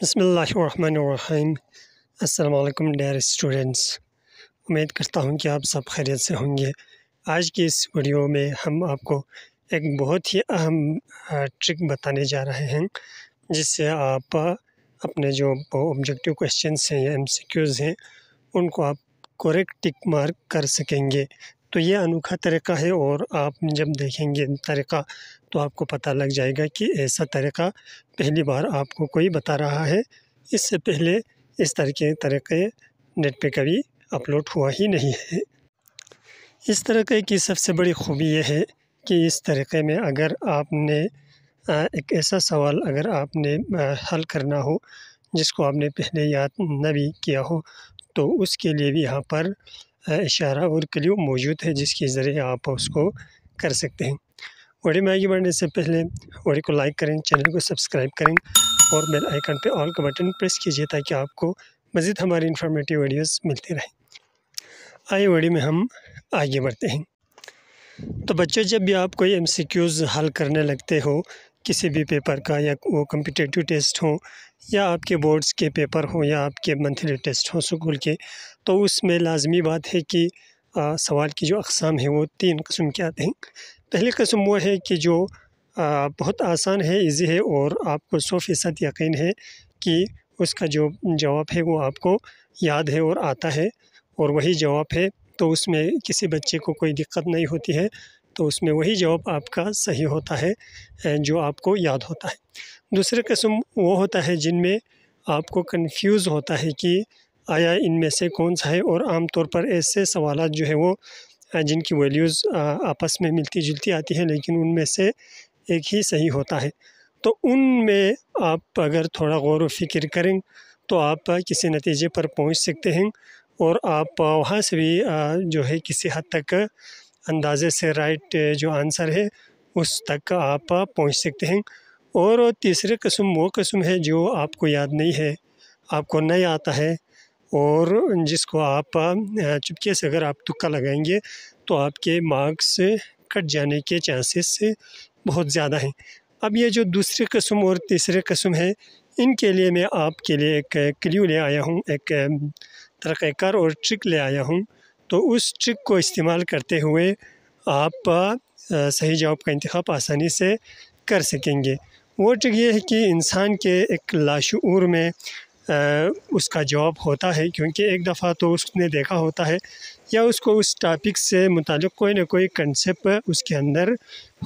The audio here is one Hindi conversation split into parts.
बसमीम् अल्लाम डेयर स्टूडेंट्स उम्मीद करता हूँ कि आप सब खैरियत से होंगे आज की इस वीडियो में हम आपको एक बहुत ही अहम ट्रिक बताने जा रहे हैं जिससे आप अपने जो ऑब्जेक्टिव क्वेश्चंस हैं या एमसीक्यूज़ हैं उनको आप करेक्ट टिक मार्क कर सकेंगे तो ये अनोखा तरीका है और आप जब देखेंगे तरीका तो आपको पता लग जाएगा कि ऐसा तरीका पहली बार आपको कोई बता रहा है इससे पहले इस तरह के तरीके नेट पे कभी अपलोड हुआ ही नहीं है इस तरीके की सबसे बड़ी खूबी यह है कि इस तरीके में अगर आपने एक ऐसा सवाल अगर आपने हल करना हो जिसको आपने पहले याद न भी किया हो तो उसके लिए भी यहाँ पर इशारा और क्ल्यू मौजूद है जिसके ज़रिए आप उसको कर सकते हैं वीडियो में आगे बढ़ने से पहले वीडियो को लाइक करें चैनल को सब्सक्राइब करें और बेल आइकन पर ऑल का बटन प्रेस कीजिए ताकि आपको मज़ीद हमारी इन्फॉर्मेटिव वीडियोस मिलती रहें आई वीडियो में हम आगे बढ़ते हैं तो बच्चों जब भी आप कोई एम सी क्यूज़ हल करने लगते हो किसी भी पेपर का या वो कम्पिटेटिव टेस्ट हो या आपके बोर्ड्स के पेपर हो या आपके मंथली टेस्ट हो स्कूल के तो उसमें लाजमी बात है कि आ, सवाल की जो अकसाम है वो तीन कस्म के आते हैं पहली कस्म वो है कि जो आ, बहुत आसान है इजी है और आपको सौ फ़ीसद यकीन है कि उसका जो जवाब है वो आपको याद है और आता है और वही जवाब है तो उसमें किसी बच्चे को कोई दिक्कत नहीं होती है तो उसमें वही जवाब आपका सही होता है जो आपको याद होता है दूसरे कस्म वो होता है जिनमें आपको कंफ्यूज होता है कि आया इनमें से कौन सा है और आम तौर पर ऐसे सवाल जो है वो जिनकी वैल्यूज़ आपस में मिलती जुलती आती है लेकिन उनमें से एक ही सही होता है तो उनमें आप अगर थोड़ा गौर व फिक्र करें तो आप किसी नतीजे पर पहुंच सकते हैं और आप वहाँ से भी जो है किसी हद तक अंदाज़े से राइट जो आंसर है उस तक आप पहुँच सकते हैं और तीसरे कस्म वो कस्म है जो आपको याद नहीं है आपको नहीं आता है और जिसको आप चुपके से अगर आप तुक्का लगाएंगे तो आपके मार्क्स कट जाने के चांसेस बहुत ज़्यादा हैं अब ये जो दूसरी कस्म और तीसरे कस्म है इनके लिए मैं आपके लिए एक क्ल्यू ले आया हूँ एक तरीक़ार और ट्रिक ले आया हूँ तो उस ट्रिक को इस्तेमाल करते हुए आप सही जवाब का इंतखब आसानी से कर सकेंगे वो ट्रिक ये है कि इंसान के एक लाशूर में आ, उसका जवाब होता है क्योंकि एक दफ़ा तो उसने देखा होता है या उसको उस टॉपिक से मुतल कोई ना कोई कंसेप्ट उसके अंदर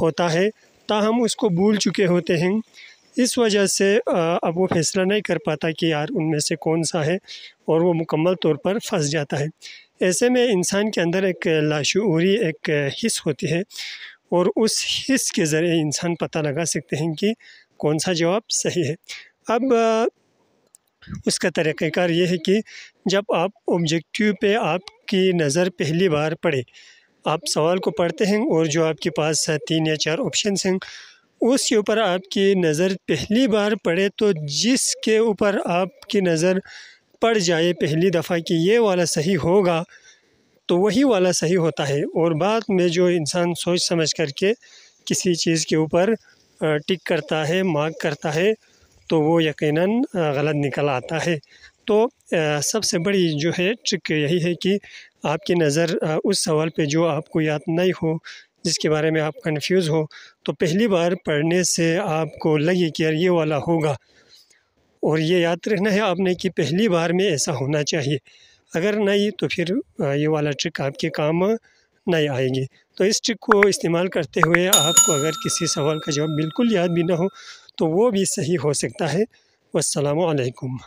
होता है ताहम उसको भूल चुके होते हैं इस वजह से अब वो फैसला नहीं कर पाता कि यार उनमें से कौन सा है और वो मुकम्मल तौर पर फंस जाता है ऐसे में इंसान के अंदर एक लाशूरी एक हिस्स होती है और उस हिस्स के ज़रिए इंसान पता लगा सकते हैं कि कौन सा जवाब सही है अब उसका तरीक़ार ये है कि जब आप ऑब्जेक्टिव पे आपकी नज़र पहली बार पड़े आप सवाल को पढ़ते हैं और जो आपके पास तीन या चार ऑप्शन हैं उसके ऊपर आपकी नज़र पहली बार पड़े तो जिसके ऊपर आपकी नज़र पड़ जाए पहली दफ़ा कि ये वाला सही होगा तो वही वाला सही होता है और बाद में जो इंसान सोच समझ करके किसी चीज़ के ऊपर टिक करता है मार्क करता है तो वो यकीनन गलत निकल आता है तो सबसे बड़ी जो है ट्रिक यही है कि आपकी नज़र उस सवाल पे जो आपको याद नहीं हो जिसके बारे में आप कन्फ्यूज़ हो तो पहली बार पढ़ने से आपको लगे कि यार ये वाला होगा और ये याद रखना है आपने कि पहली बार में ऐसा होना चाहिए अगर नहीं तो फिर ये वाला ट्रिक आपके काम नहीं आएगी तो इस ट्रिक को इस्तेमाल करते हुए आपको अगर किसी सवाल का जवाब बिल्कुल याद भी ना हो तो वो भी सही हो सकता है वालेकुम